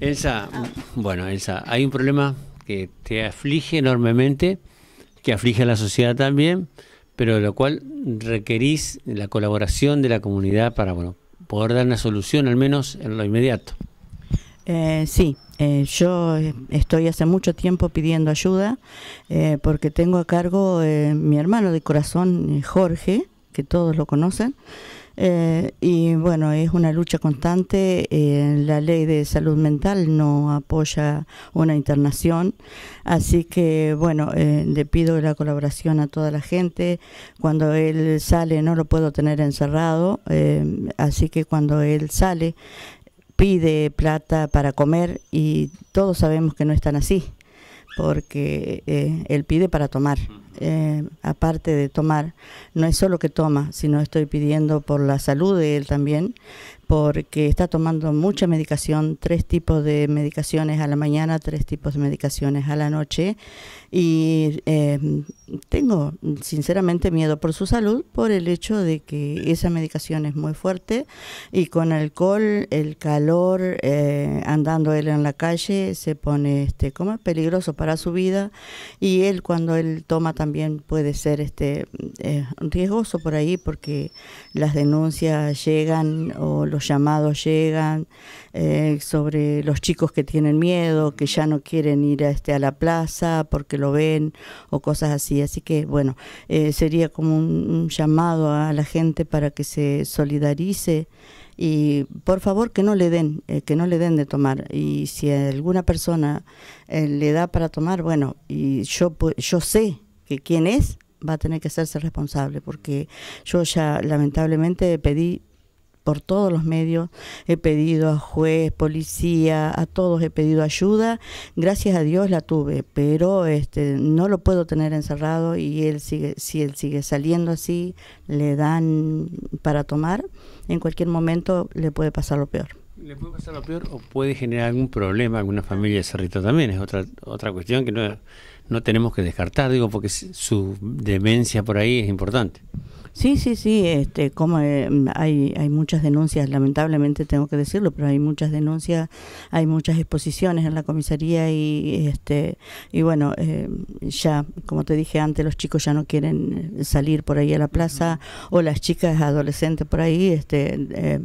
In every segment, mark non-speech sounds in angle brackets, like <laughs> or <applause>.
Elsa, bueno, Elsa, hay un problema que te aflige enormemente, que aflige a la sociedad también, pero de lo cual requerís la colaboración de la comunidad para bueno, poder dar una solución, al menos en lo inmediato. Eh, sí, eh, yo estoy hace mucho tiempo pidiendo ayuda eh, porque tengo a cargo mi hermano de corazón, Jorge, que todos lo conocen. Eh, y bueno, es una lucha constante. Eh, la ley de salud mental no apoya una internación. Así que bueno, eh, le pido la colaboración a toda la gente. Cuando él sale, no lo puedo tener encerrado. así que cuando él sale, pide plata para comer y todos sabemos que no están así porque eh, él pide para tomar. Eh, aparte de tomar, no es solo que toma, sino estoy pidiendo por la salud de él también, porque está tomando mucha medicación, tres tipos de medicaciones a la mañana, tres tipos de medicaciones a la noche, y eh, tengo mm, sinceramente miedo por su salud, por el hecho de que esa medicación es muy fuerte y con alcohol, el calor, eh, andando él en la calle, se pone este, como peligroso para su vida y él cuando él toma también puede ser este, mm, eh, riesgoso por ahí porque las denuncias llegan o los llamados llegan eh, sobre los chicos que tienen miedo, que ya no quieren ir a, este, a la plaza porque lo ven o cosas así así. que, bueno, eh, sería como un, llamado a la gente para que se solidarice y por favor que no le den, eh, que no le den de tomar. Y si alguna persona eh, le da para tomar, bueno, y yo, yo sé que quién es, va a tener que hacerse responsable, porque yo ya lamentablemente pedí por todos los medios, he pedido a juez, policía, a todos he pedido ayuda. Gracias a Dios la tuve, pero este no lo puedo tener encerrado y él sigue si él sigue saliendo así, le dan para tomar, en cualquier momento le puede pasar lo peor. ¿Le puede pasar lo peor o puede generar algún problema a alguna familia de Cerrito también? Es otra otra cuestión que no, no tenemos que descartar, digo, porque su demencia por ahí es importante. Sí, sí, sí, este, como eh, hay, hay muchas denuncias, lamentablemente tengo que decirlo, pero hay muchas denuncias, hay muchas exposiciones en la comisaría y este y bueno, eh, ya como te dije antes, los chicos ya no quieren eh, salir por ahí a la plaza o las chicas adolescentes por ahí, este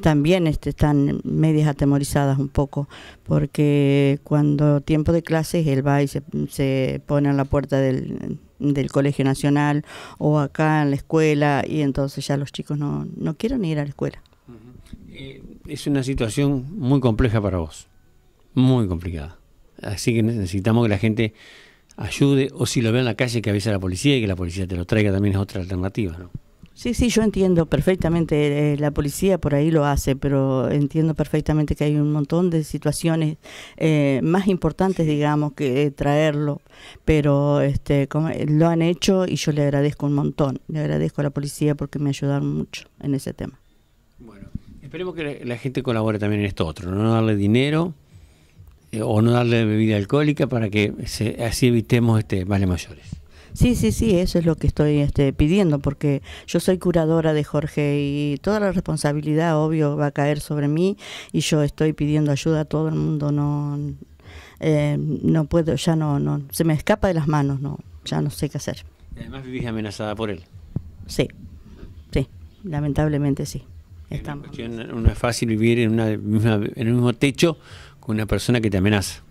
también este, están medias atemorizadas un poco, porque cuando tiempo de clases él va y se, se pone a la puerta del del Colegio Nacional o acá en la escuela y entonces ya los chicos no, no quieren ir a la escuela. Eh, es una situación muy compleja para vos, muy complicada. Así que necesitamos que la gente ayude o si lo ve en la calle que avise a la policía y que la policía te lo traiga también es otra alternativa, ¿no? Sí, sí, yo entiendo perfectamente, eh, la policía por ahí lo hace, pero entiendo perfectamente que hay un montón de situaciones eh, más importantes, digamos, que traerlo, pero este, eh, lo han hecho y yo le agradezco un montón, le agradezco a la policía porque me ayudaron mucho en ese tema. Bueno, esperemos que la, gente colabore también en esto otro, no darle dinero o no darle bebida alcohólica para que así evitemos este males mayores. Sí, sí, sí, eso es lo que estoy este, pidiendo, porque yo soy curadora de Jorge y toda la responsabilidad, obvio, va a caer sobre mí y yo estoy pidiendo ayuda a todo el mundo, no, eh, no puedo, ya no, no, se me escapa de las manos, no, ya no sé qué hacer. Además vivís amenazada por él. Sí, sí, lamentablemente sí. no es fácil vivir en, una, en mismo techo con una persona que te amenaza.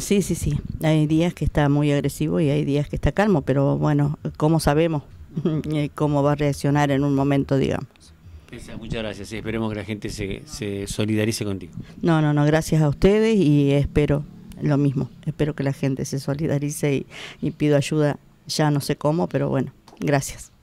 Sí, sí, sí. Hay días que está muy agresivo y hay días que está calmo, pero bueno, ¿cómo sabemos <laughs> eh, cómo va a reaccionar en un momento, digamos? Muchas gracias. Esperemos que la gente se, solidarice contigo. No, no, no. Gracias a ustedes y espero lo mismo. Espero que la gente se solidarice y pido ayuda. Ya no sé cómo, pero bueno, gracias.